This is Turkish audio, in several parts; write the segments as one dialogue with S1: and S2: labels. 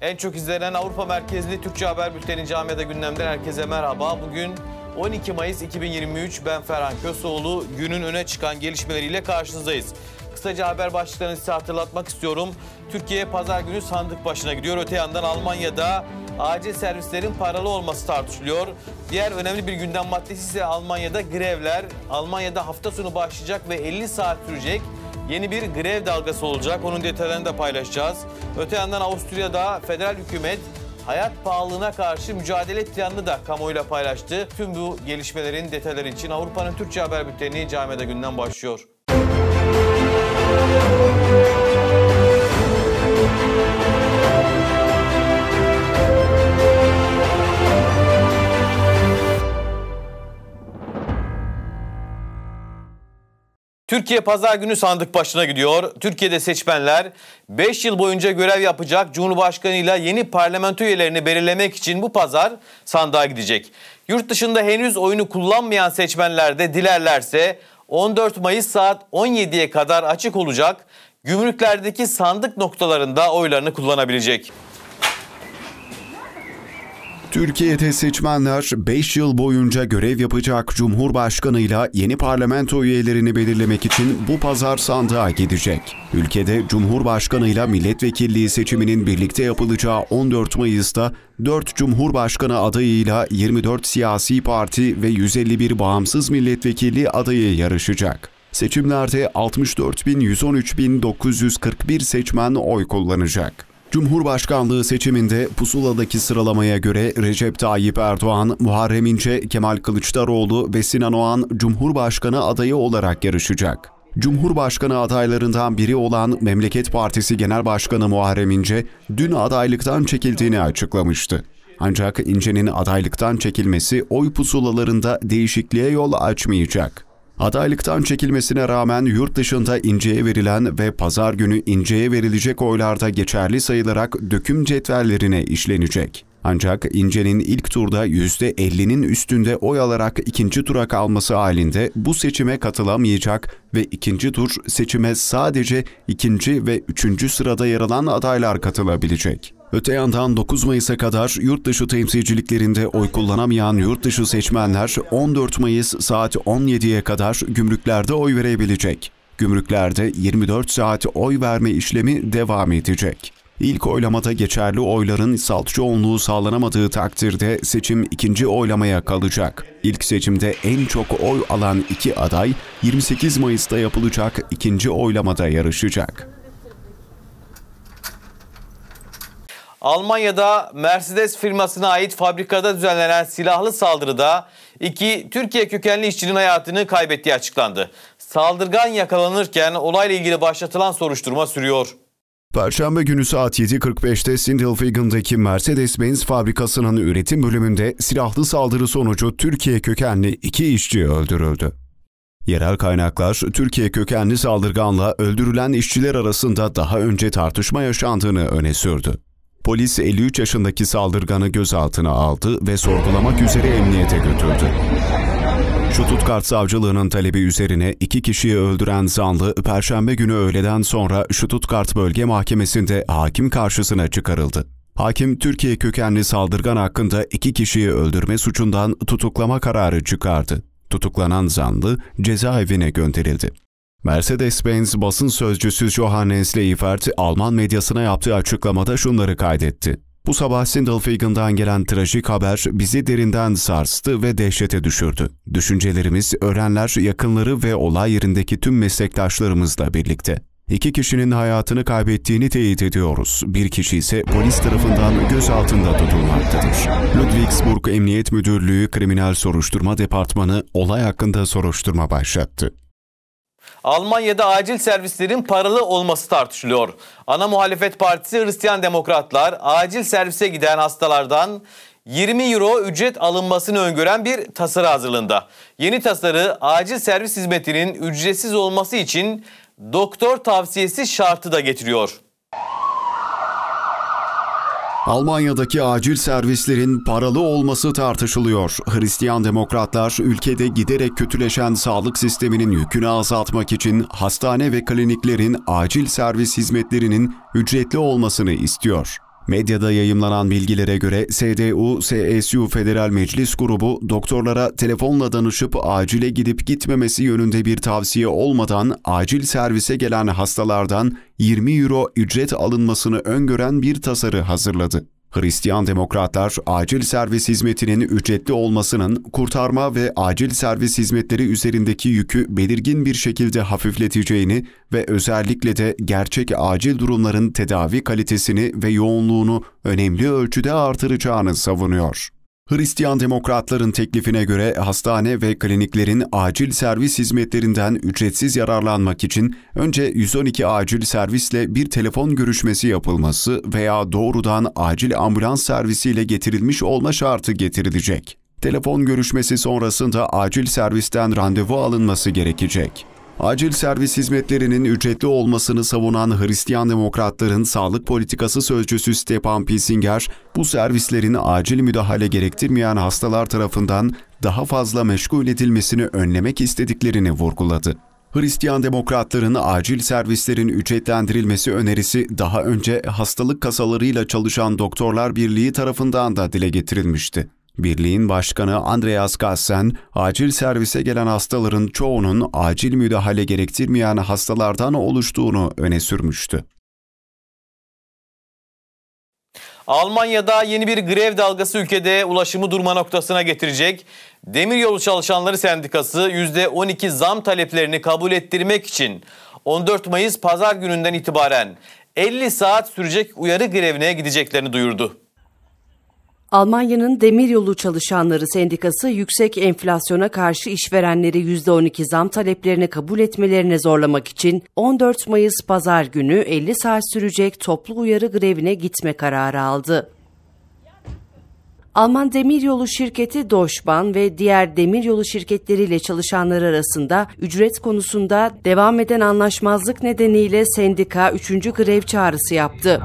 S1: En çok izlenen Avrupa merkezli Türkçe Haber Bülteni Camiada Gündem'den herkese merhaba. Bugün 12 Mayıs 2023 ben Ferhan Kösoğlu. Günün öne çıkan gelişmeleriyle karşınızdayız. Kısaca haber başlıklarını size hatırlatmak istiyorum. Türkiye pazar günü sandık başına gidiyor. Öte yandan Almanya'da acil servislerin paralı olması tartışılıyor. Diğer önemli bir gündem maddesi ise Almanya'da grevler. Almanya'da hafta sonu başlayacak ve 50 saat sürecek Yeni bir grev dalgası olacak. Onun detaylarını da paylaşacağız. Öte yandan Avusturya'da federal hükümet hayat pahalılığına karşı mücadele planını da kamuoyuyla paylaştı. Tüm bu gelişmelerin detayları için Avrupa'nın Türkçe Haber Bülteni Camiada Günden başlıyor. Müzik Türkiye pazar günü sandık başına gidiyor. Türkiye'de seçmenler 5 yıl boyunca görev yapacak Cumhurbaşkanıyla yeni parlamento üyelerini belirlemek için bu pazar sandığa gidecek. Yurt dışında henüz oyunu kullanmayan seçmenler de dilerlerse 14 Mayıs saat 17'ye kadar açık olacak. Gümrüklerdeki sandık noktalarında oylarını kullanabilecek.
S2: Türkiye'de seçmenler 5 yıl boyunca görev yapacak Cumhurbaşkanıyla yeni parlamento üyelerini belirlemek için bu pazar sandığa gidecek. Ülkede Cumhurbaşkanıyla milletvekilliği seçiminin birlikte yapılacağı 14 Mayıs'ta 4 Cumhurbaşkanı adayıyla 24 siyasi parti ve 151 bağımsız milletvekili adayı yarışacak. Seçimlerde 64.113.941 seçmen oy kullanacak. Cumhurbaşkanlığı seçiminde pusuladaki sıralamaya göre Recep Tayyip Erdoğan, Muharrem İnce, Kemal Kılıçdaroğlu ve Sinan Oğan Cumhurbaşkanı adayı olarak yarışacak. Cumhurbaşkanı adaylarından biri olan Memleket Partisi Genel Başkanı Muharrem İnce dün adaylıktan çekildiğini açıklamıştı. Ancak İnce'nin adaylıktan çekilmesi oy pusulalarında değişikliğe yol açmayacak. Adaylıktan çekilmesine rağmen yurt dışında inceye verilen ve pazar günü inceye verilecek oylarda geçerli sayılarak döküm cetvellerine işlenecek. Ancak İnce'nin ilk turda %50'nin üstünde oy alarak ikinci tura kalması halinde bu seçime katılamayacak ve ikinci tur seçime sadece ikinci ve üçüncü sırada yer alan adaylar katılabilecek. Öte yandan 9 Mayıs'a kadar yurt dışı temsilciliklerinde oy kullanamayan yurt dışı seçmenler 14 Mayıs saat 17'ye kadar gümrüklerde oy verebilecek. Gümrüklerde 24 saat oy verme işlemi devam edecek. İlk oylamada geçerli oyların salt çoğunluğu sağlanamadığı takdirde seçim ikinci oylamaya kalacak. İlk seçimde en çok oy alan iki aday 28 Mayıs'ta yapılacak ikinci oylamada yarışacak.
S1: Almanya'da Mercedes firmasına ait fabrikada düzenlenen silahlı saldırıda iki Türkiye kökenli işçinin hayatını kaybettiği açıklandı. Saldırgan yakalanırken olayla ilgili başlatılan soruşturma sürüyor.
S2: Perşembe günü saat 7.45'te Sindelfingen'deki Mercedes-Benz fabrikasının üretim bölümünde silahlı saldırı sonucu Türkiye kökenli iki işçi öldürüldü. Yerel kaynaklar, Türkiye kökenli saldırganla öldürülen işçiler arasında daha önce tartışma yaşandığını öne sürdü. Polis 53 yaşındaki saldırganı gözaltına aldı ve sorgulamak üzere emniyete götürdü. Şututkart Savcılığı'nın talebi üzerine iki kişiyi öldüren zanlı, Perşembe günü öğleden sonra Şututkart Bölge Mahkemesi'nde hakim karşısına çıkarıldı. Hakim, Türkiye kökenli saldırgan hakkında iki kişiyi öldürme suçundan tutuklama kararı çıkardı. Tutuklanan zanlı cezaevine gönderildi. Mercedes-Benz basın sözcüsü Johannes Leifert, Alman medyasına yaptığı açıklamada şunları kaydetti. Bu sabah Sindelfingen'dan gelen trajik haber bizi derinden sarstı ve dehşete düşürdü. Düşüncelerimiz, öğrenler, yakınları ve olay yerindeki tüm meslektaşlarımızla birlikte. İki kişinin hayatını kaybettiğini teyit ediyoruz. Bir kişi ise polis tarafından gözaltında tutulmaktadır. Ludwigsburg Emniyet Müdürlüğü Kriminal Soruşturma Departmanı olay hakkında soruşturma başlattı.
S1: Almanya'da acil servislerin paralı olması tartışılıyor. Ana muhalefet partisi Hristiyan Demokratlar acil servise giden hastalardan 20 euro ücret alınmasını öngören bir tasarı hazırlığında. Yeni tasarı acil servis hizmetinin ücretsiz olması için doktor tavsiyesi şartı da getiriyor.
S2: Almanya'daki acil servislerin paralı olması tartışılıyor. Hristiyan demokratlar ülkede giderek kötüleşen sağlık sisteminin yükünü azaltmak için hastane ve kliniklerin acil servis hizmetlerinin ücretli olmasını istiyor. Medyada yayımlanan bilgilere göre SDU-CSU Federal Meclis Grubu doktorlara telefonla danışıp acile gidip gitmemesi yönünde bir tavsiye olmadan acil servise gelen hastalardan 20 euro ücret alınmasını öngören bir tasarı hazırladı. Hristiyan Demokratlar, acil servis hizmetinin ücretli olmasının kurtarma ve acil servis hizmetleri üzerindeki yükü belirgin bir şekilde hafifleteceğini ve özellikle de gerçek acil durumların tedavi kalitesini ve yoğunluğunu önemli ölçüde artıracağını savunuyor. Hristiyan demokratların teklifine göre hastane ve kliniklerin acil servis hizmetlerinden ücretsiz yararlanmak için önce 112 acil servisle bir telefon görüşmesi yapılması veya doğrudan acil ambulans servisiyle getirilmiş olma şartı getirilecek. Telefon görüşmesi sonrasında acil servisten randevu alınması gerekecek. Acil servis hizmetlerinin ücretli olmasını savunan Hristiyan Demokratların sağlık politikası sözcüsü Stepan Pisinger, bu servislerin acil müdahale gerektirmeyen hastalar tarafından daha fazla meşgul edilmesini önlemek istediklerini vurguladı. Hristiyan Demokratların acil servislerin ücretlendirilmesi önerisi daha önce hastalık kasalarıyla çalışan Doktorlar Birliği tarafından da dile getirilmişti. Birliğin başkanı Andreas Gassen, acil servise gelen hastaların çoğunun acil müdahale gerektirmeyen hastalardan oluştuğunu öne sürmüştü.
S1: Almanya'da yeni bir grev dalgası ülkede ulaşımı durma noktasına getirecek. Demiryolu Çalışanları Sendikası %12 zam taleplerini kabul ettirmek için 14 Mayıs pazar gününden itibaren 50 saat sürecek uyarı grevine gideceklerini duyurdu.
S3: Almanya'nın demiryolu çalışanları sendikası yüksek enflasyona karşı işverenleri %12 zam taleplerini kabul etmelerine zorlamak için 14 Mayıs pazar günü 50 saat sürecek toplu uyarı grevine gitme kararı aldı. Alman demiryolu şirketi Deutschbahn ve diğer demiryolu şirketleriyle çalışanlar arasında ücret konusunda devam eden anlaşmazlık nedeniyle sendika 3. grev çağrısı yaptı.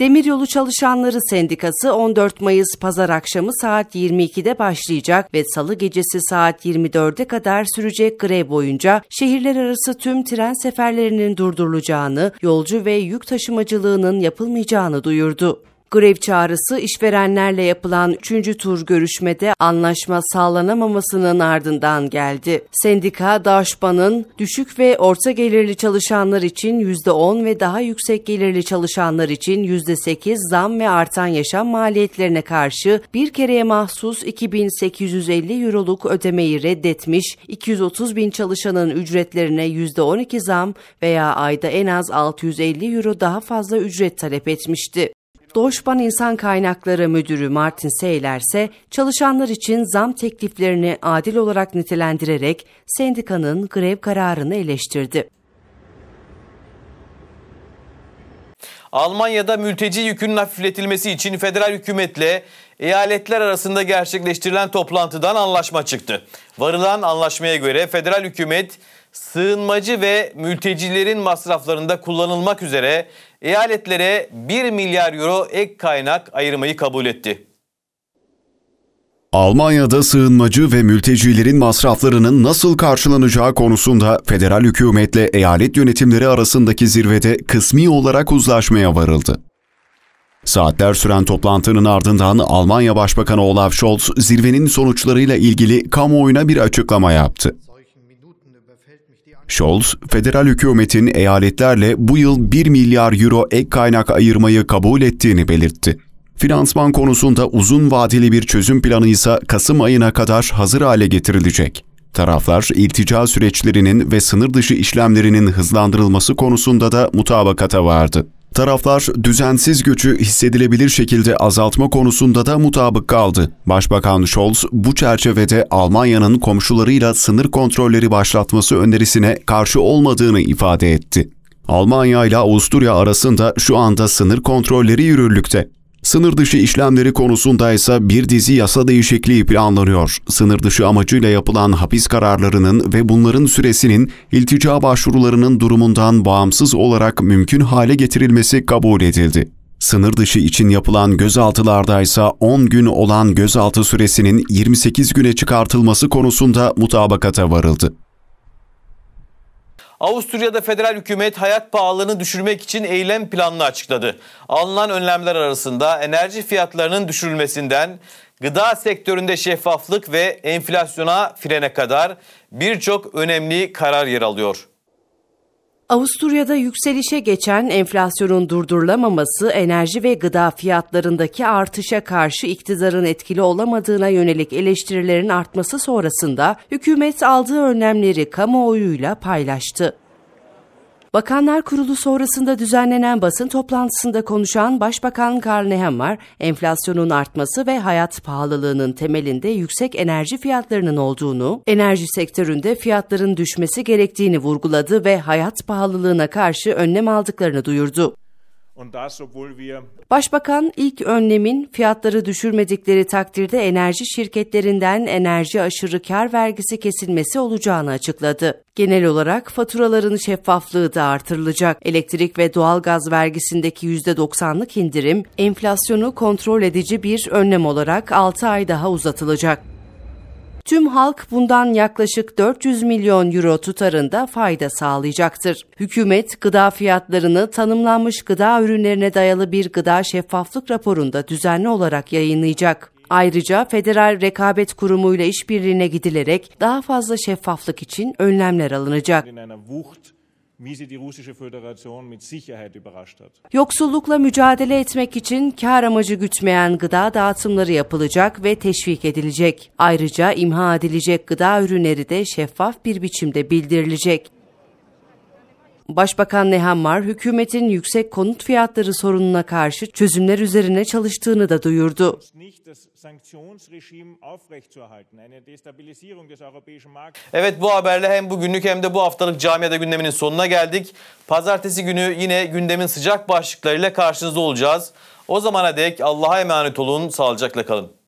S3: Demiryolu Çalışanları Sendikası 14 Mayıs pazar akşamı saat 22'de başlayacak ve salı gecesi saat 24'e kadar sürecek grev boyunca şehirler arası tüm tren seferlerinin durdurulacağını, yolcu ve yük taşımacılığının yapılmayacağını duyurdu. Grev çağrısı işverenlerle yapılan 3. tur görüşmede anlaşma sağlanamamasının ardından geldi. Sendika DAŞBA'nın düşük ve orta gelirli çalışanlar için %10 ve daha yüksek gelirli çalışanlar için %8 zam ve artan yaşam maliyetlerine karşı bir kereye mahsus 2850 euroluk ödemeyi reddetmiş, 230 bin çalışanın ücretlerine %12 zam veya ayda en az 650 euro daha fazla ücret talep etmişti. Doğuşban İnsan Kaynakları Müdürü Martin Seyler ise çalışanlar için zam tekliflerini adil olarak nitelendirerek sendikanın grev kararını eleştirdi.
S1: Almanya'da mülteci yükünün hafifletilmesi için federal hükümetle eyaletler arasında gerçekleştirilen toplantıdan anlaşma çıktı. Varılan anlaşmaya göre federal hükümet sığınmacı ve mültecilerin masraflarında kullanılmak üzere eyaletlere 1 milyar euro ek kaynak ayırmayı kabul etti.
S2: Almanya'da sığınmacı ve mültecilerin masraflarının nasıl karşılanacağı konusunda federal hükümetle eyalet yönetimleri arasındaki zirvede kısmi olarak uzlaşmaya varıldı. Saatler süren toplantının ardından Almanya Başbakanı Olaf Scholz zirvenin sonuçlarıyla ilgili kamuoyuna bir açıklama yaptı. Scholz, federal hükümetin eyaletlerle bu yıl 1 milyar euro ek kaynak ayırmayı kabul ettiğini belirtti. Finansman konusunda uzun vadeli bir çözüm planı ise Kasım ayına kadar hazır hale getirilecek. Taraflar iltica süreçlerinin ve sınır dışı işlemlerinin hızlandırılması konusunda da mutabakata vardı. Taraflar düzensiz göçü hissedilebilir şekilde azaltma konusunda da mutabık kaldı. Başbakan Scholz bu çerçevede Almanya'nın komşularıyla sınır kontrolleri başlatması önerisine karşı olmadığını ifade etti. Almanya ile Avusturya arasında şu anda sınır kontrolleri yürürlükte. Sınır dışı işlemleri konusunda ise bir dizi yasa değişikliği planlanıyor. Sınır dışı amacıyla yapılan hapis kararlarının ve bunların süresinin iltica başvurularının durumundan bağımsız olarak mümkün hale getirilmesi kabul edildi. Sınır dışı için yapılan gözaltılarda ise 10 gün olan gözaltı süresinin 28 güne çıkartılması konusunda mutabakata varıldı.
S1: Avusturya'da federal hükümet hayat pahalılığını düşürmek için eylem planını açıkladı. Alınan önlemler arasında enerji fiyatlarının düşürülmesinden gıda sektöründe şeffaflık ve enflasyona frene kadar birçok önemli karar yer alıyor.
S3: Avusturya'da yükselişe geçen enflasyonun durdurulamaması, enerji ve gıda fiyatlarındaki artışa karşı iktidarın etkili olamadığına yönelik eleştirilerin artması sonrasında hükümet aldığı önlemleri kamuoyuyla paylaştı. Bakanlar Kurulu sonrasında düzenlenen basın toplantısında konuşan Başbakan Karl Nehammer, enflasyonun artması ve hayat pahalılığının temelinde yüksek enerji fiyatlarının olduğunu, enerji sektöründe fiyatların düşmesi gerektiğini vurguladı ve hayat pahalılığına karşı önlem aldıklarını duyurdu. Başbakan ilk önlemin fiyatları düşürmedikleri takdirde enerji şirketlerinden enerji aşırı kar vergisi kesilmesi olacağını açıkladı. Genel olarak faturaların şeffaflığı da artırılacak. Elektrik ve doğalgaz vergisindeki %90'lık indirim enflasyonu kontrol edici bir önlem olarak 6 ay daha uzatılacak. Tüm halk bundan yaklaşık 400 milyon euro tutarında fayda sağlayacaktır. Hükümet gıda fiyatlarını tanımlanmış gıda ürünlerine dayalı bir gıda şeffaflık raporunda düzenli olarak yayınlayacak. Ayrıca Federal Rekabet Kurumu ile işbirliğine gidilerek daha fazla şeffaflık için önlemler alınacak. Yoksullukla mücadele etmek için kar amacı gütmeyen gıda dağıtımları yapılacak ve teşvik edilecek. Ayrıca imha edilecek gıda ürünleri de şeffaf bir biçimde bildirilecek. Başbakan Nehammar hükümetin yüksek konut fiyatları sorununa karşı çözümler üzerine çalıştığını da duyurdu.
S1: Evet bu haberle hem bugünlük hem de bu haftalık camiada gündeminin sonuna geldik. Pazartesi günü yine gündemin sıcak başlıklarıyla karşınızda olacağız. O zamana dek Allah'a emanet olun, sağlıcakla kalın.